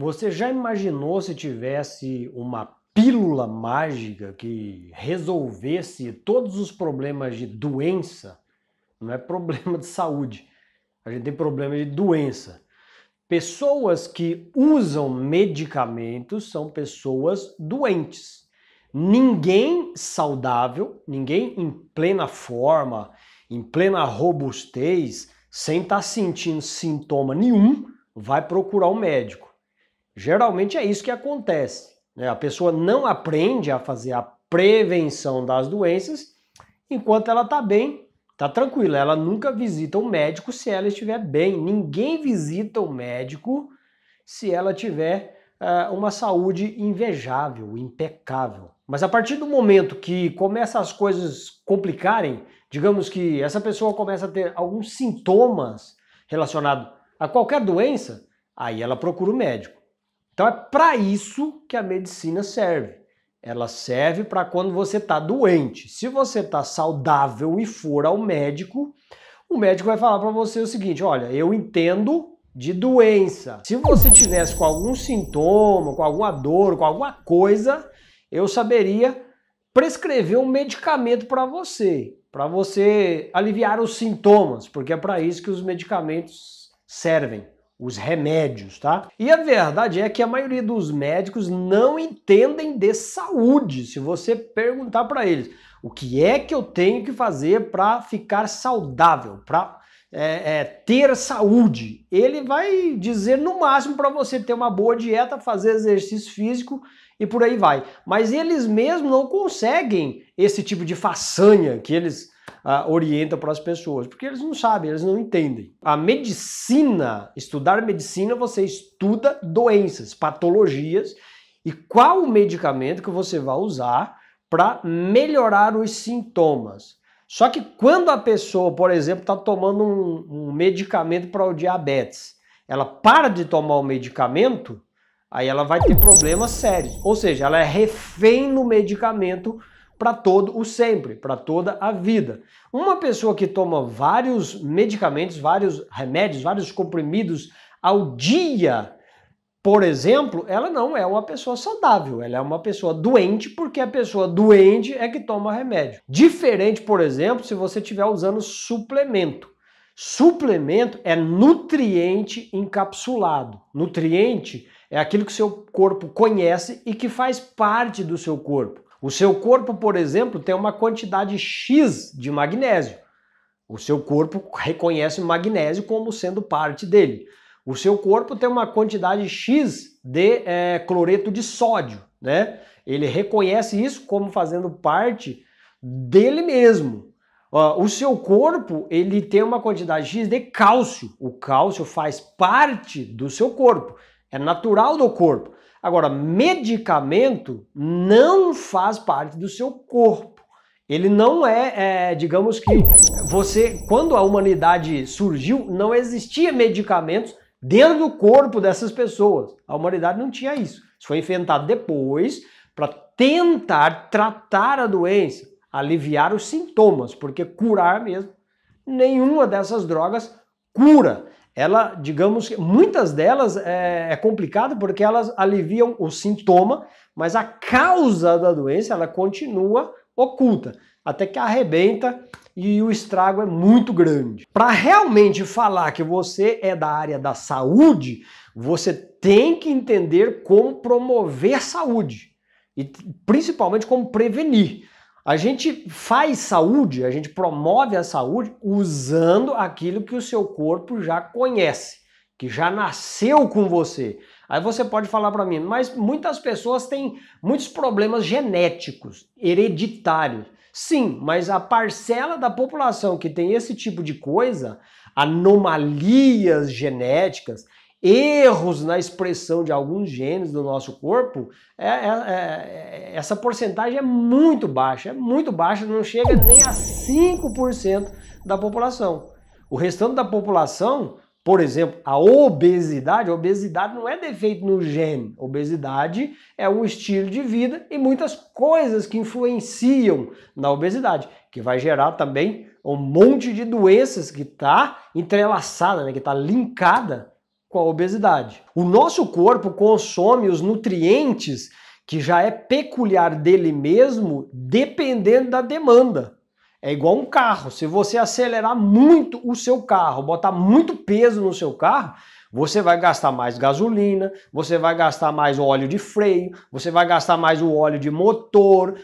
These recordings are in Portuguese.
Você já imaginou se tivesse uma pílula mágica que resolvesse todos os problemas de doença? Não é problema de saúde, a gente tem problema de doença. Pessoas que usam medicamentos são pessoas doentes. Ninguém saudável, ninguém em plena forma, em plena robustez, sem estar tá sentindo sintoma nenhum, vai procurar um médico. Geralmente é isso que acontece. Né? A pessoa não aprende a fazer a prevenção das doenças enquanto ela está bem, está tranquila. Ela nunca visita o um médico se ela estiver bem. Ninguém visita o um médico se ela tiver uh, uma saúde invejável, impecável. Mas a partir do momento que começa as coisas complicarem, digamos que essa pessoa começa a ter alguns sintomas relacionados a qualquer doença, aí ela procura o médico. Então é para isso que a medicina serve. Ela serve para quando você está doente. Se você está saudável e for ao médico, o médico vai falar para você o seguinte: olha, eu entendo de doença. Se você tivesse com algum sintoma, com alguma dor, com alguma coisa, eu saberia prescrever um medicamento para você, para você aliviar os sintomas, porque é para isso que os medicamentos servem os remédios, tá? E a verdade é que a maioria dos médicos não entendem de saúde. Se você perguntar para eles o que é que eu tenho que fazer para ficar saudável, para é, é, ter saúde, ele vai dizer no máximo para você ter uma boa dieta, fazer exercício físico e por aí vai. Mas eles mesmos não conseguem esse tipo de façanha que eles uh, orienta para as pessoas, porque eles não sabem, eles não entendem. A medicina, estudar medicina, você estuda doenças, patologias e qual o medicamento que você vai usar para melhorar os sintomas. Só que quando a pessoa, por exemplo, está tomando um, um medicamento para o diabetes, ela para de tomar o medicamento, aí ela vai ter problemas sérios. Ou seja, ela é refém no medicamento para todo o sempre, para toda a vida. Uma pessoa que toma vários medicamentos, vários remédios, vários comprimidos ao dia, por exemplo, ela não é uma pessoa saudável, ela é uma pessoa doente, porque a pessoa doente é que toma remédio. Diferente, por exemplo, se você estiver usando suplemento. Suplemento é nutriente encapsulado. Nutriente é aquilo que seu corpo conhece e que faz parte do seu corpo. O seu corpo, por exemplo, tem uma quantidade X de magnésio. O seu corpo reconhece o magnésio como sendo parte dele. O seu corpo tem uma quantidade X de é, cloreto de sódio, né? Ele reconhece isso como fazendo parte dele mesmo. Uh, o seu corpo ele tem uma quantidade X de cálcio. O cálcio faz parte do seu corpo, é natural do corpo. Agora, medicamento não faz parte do seu corpo. Ele não é, é, digamos que você, quando a humanidade surgiu, não existia medicamentos dentro do corpo dessas pessoas. A humanidade não tinha isso. Isso foi inventado depois para tentar tratar a doença, aliviar os sintomas, porque curar mesmo, nenhuma dessas drogas cura ela, digamos, que muitas delas é, é complicado porque elas aliviam o sintoma, mas a causa da doença ela continua oculta, até que arrebenta e o estrago é muito grande. Para realmente falar que você é da área da saúde, você tem que entender como promover a saúde e principalmente como prevenir. A gente faz saúde, a gente promove a saúde usando aquilo que o seu corpo já conhece, que já nasceu com você. Aí você pode falar para mim, mas muitas pessoas têm muitos problemas genéticos, hereditários. Sim, mas a parcela da população que tem esse tipo de coisa, anomalias genéticas, erros na expressão de alguns genes do nosso corpo, é, é, é, é, essa porcentagem é muito baixa, é muito baixa, não chega nem a 5% da população. O restante da população, por exemplo, a obesidade, a obesidade não é defeito no gene, obesidade é um estilo de vida e muitas coisas que influenciam na obesidade, que vai gerar também um monte de doenças que está entrelaçada, né, que está linkada com a obesidade. O nosso corpo consome os nutrientes que já é peculiar dele mesmo, dependendo da demanda. É igual um carro. Se você acelerar muito o seu carro, botar muito peso no seu carro, você vai gastar mais gasolina, você vai gastar mais óleo de freio, você vai gastar mais o óleo de motor.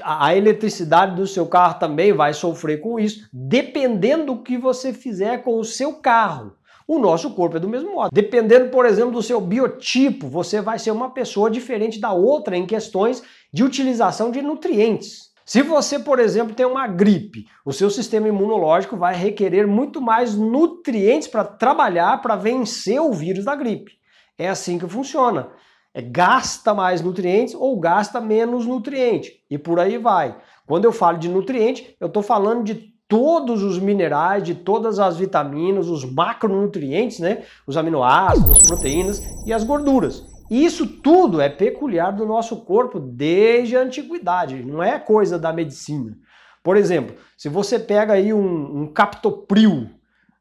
A eletricidade do seu carro também vai sofrer com isso, dependendo do que você fizer com o seu carro. O nosso corpo é do mesmo modo. Dependendo, por exemplo, do seu biotipo, você vai ser uma pessoa diferente da outra em questões de utilização de nutrientes. Se você, por exemplo, tem uma gripe, o seu sistema imunológico vai requerer muito mais nutrientes para trabalhar para vencer o vírus da gripe. É assim que funciona. É, gasta mais nutrientes ou gasta menos nutriente e por aí vai. Quando eu falo de nutriente, eu estou falando de todos os minerais, de todas as vitaminas, os macronutrientes, né? Os aminoácidos, as proteínas e as gorduras. Isso tudo é peculiar do nosso corpo desde a antiguidade, não é coisa da medicina. Por exemplo, se você pega aí um, um captopril,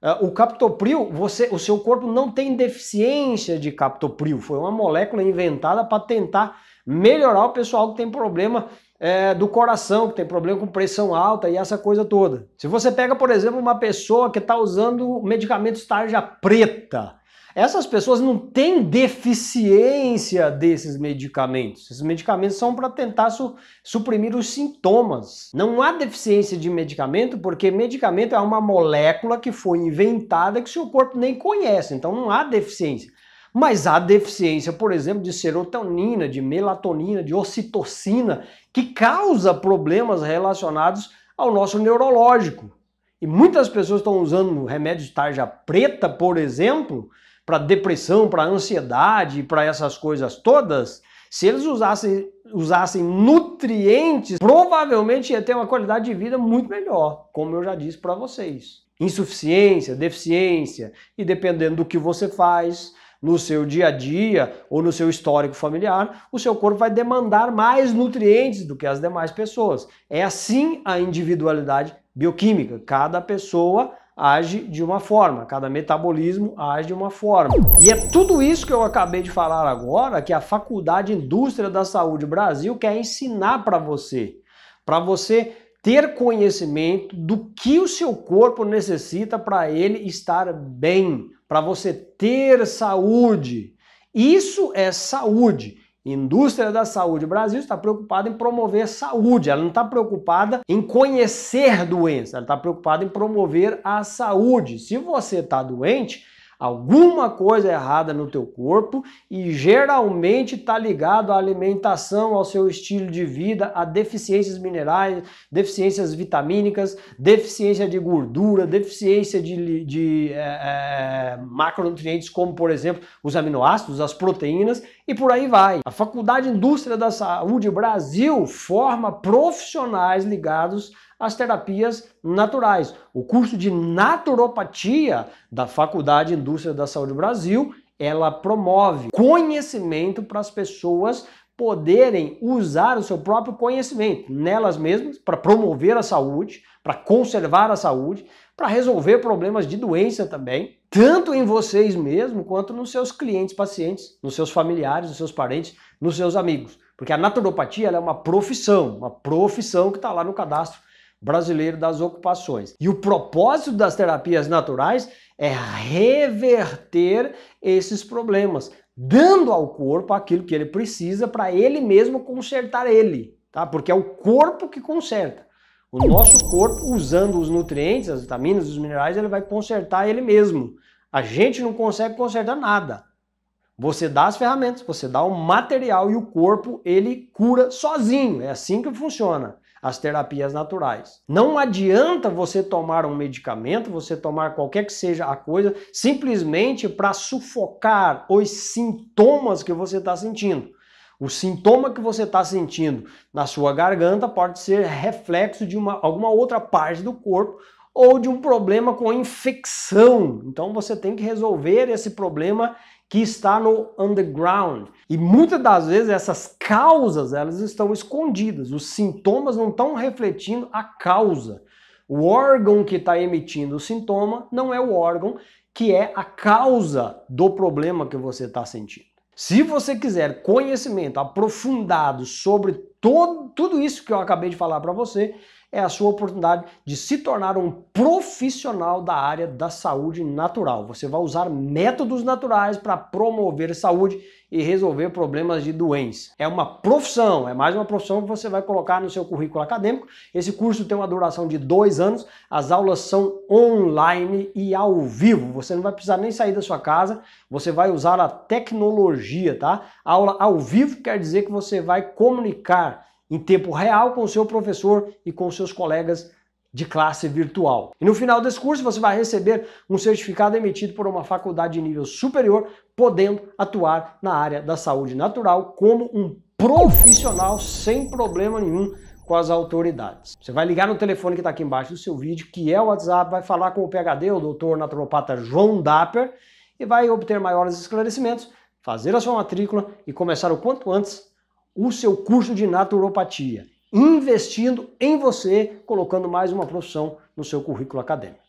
uh, o captopril, você, o seu corpo não tem deficiência de captopril, foi uma molécula inventada para tentar melhorar o pessoal que tem problema é, do coração, que tem problema com pressão alta e essa coisa toda. Se você pega, por exemplo, uma pessoa que está usando medicamentos tarja preta, essas pessoas não têm deficiência desses medicamentos. Esses medicamentos são para tentar su suprimir os sintomas. Não há deficiência de medicamento, porque medicamento é uma molécula que foi inventada que seu corpo nem conhece, então não há deficiência. Mas há deficiência, por exemplo, de serotonina, de melatonina, de ocitocina, que causa problemas relacionados ao nosso neurológico. E muitas pessoas estão usando remédio de tarja preta, por exemplo, para depressão, para ansiedade, para essas coisas todas. Se eles usassem, usassem nutrientes, provavelmente ia ter uma qualidade de vida muito melhor, como eu já disse para vocês. Insuficiência, deficiência, e dependendo do que você faz, no seu dia a dia ou no seu histórico familiar, o seu corpo vai demandar mais nutrientes do que as demais pessoas. É assim a individualidade bioquímica. Cada pessoa age de uma forma, cada metabolismo age de uma forma. E é tudo isso que eu acabei de falar agora que a Faculdade Indústria da Saúde Brasil quer ensinar para você. Para você ter conhecimento do que o seu corpo necessita para ele estar bem, para você ter saúde. Isso é saúde. Indústria da saúde. Brasil está preocupada em promover saúde, ela não está preocupada em conhecer doença, ela está preocupada em promover a saúde. Se você está doente, alguma coisa errada no teu corpo e geralmente está ligado à alimentação, ao seu estilo de vida, a deficiências minerais, deficiências vitamínicas, deficiência de gordura, deficiência de, de é, é, macronutrientes como, por exemplo, os aminoácidos, as proteínas e por aí vai. A Faculdade Indústria da Saúde Brasil forma profissionais ligados às terapias naturais. O curso de naturopatia da Faculdade Indústria da Saúde Brasil, ela promove conhecimento para as pessoas poderem usar o seu próprio conhecimento nelas mesmas para promover a saúde, para conservar a saúde, para resolver problemas de doença também, tanto em vocês mesmos quanto nos seus clientes, pacientes, nos seus familiares, nos seus parentes, nos seus amigos. Porque a naturopatia é uma profissão, uma profissão que está lá no cadastro brasileiro das ocupações. E o propósito das terapias naturais é reverter esses problemas, dando ao corpo aquilo que ele precisa para ele mesmo consertar ele, tá? Porque é o corpo que conserta. O nosso corpo, usando os nutrientes, as vitaminas, os minerais, ele vai consertar ele mesmo. A gente não consegue consertar nada. Você dá as ferramentas, você dá o material e o corpo ele cura sozinho. É assim que funciona as terapias naturais. Não adianta você tomar um medicamento, você tomar qualquer que seja a coisa, simplesmente para sufocar os sintomas que você está sentindo. O sintoma que você está sentindo na sua garganta pode ser reflexo de uma, alguma outra parte do corpo ou de um problema com infecção. Então você tem que resolver esse problema que está no underground. E muitas das vezes essas causas, elas estão escondidas. Os sintomas não estão refletindo a causa. O órgão que está emitindo o sintoma não é o órgão que é a causa do problema que você está sentindo. Se você quiser conhecimento aprofundado sobre todo, tudo isso que eu acabei de falar para você, é a sua oportunidade de se tornar um profissional da área da saúde natural. Você vai usar métodos naturais para promover saúde e resolver problemas de doença. É uma profissão, é mais uma profissão que você vai colocar no seu currículo acadêmico. Esse curso tem uma duração de dois anos, as aulas são online e ao vivo. Você não vai precisar nem sair da sua casa, você vai usar a tecnologia, tá? A aula ao vivo quer dizer que você vai comunicar em tempo real com o seu professor e com seus colegas de classe virtual. E no final desse curso você vai receber um certificado emitido por uma faculdade de nível superior, podendo atuar na área da saúde natural como um profissional sem problema nenhum com as autoridades. Você vai ligar no telefone que está aqui embaixo do seu vídeo, que é o WhatsApp, vai falar com o PHD, o doutor naturopata João Dapper, e vai obter maiores esclarecimentos, fazer a sua matrícula e começar o quanto antes o seu curso de naturopatia, investindo em você, colocando mais uma profissão no seu currículo acadêmico.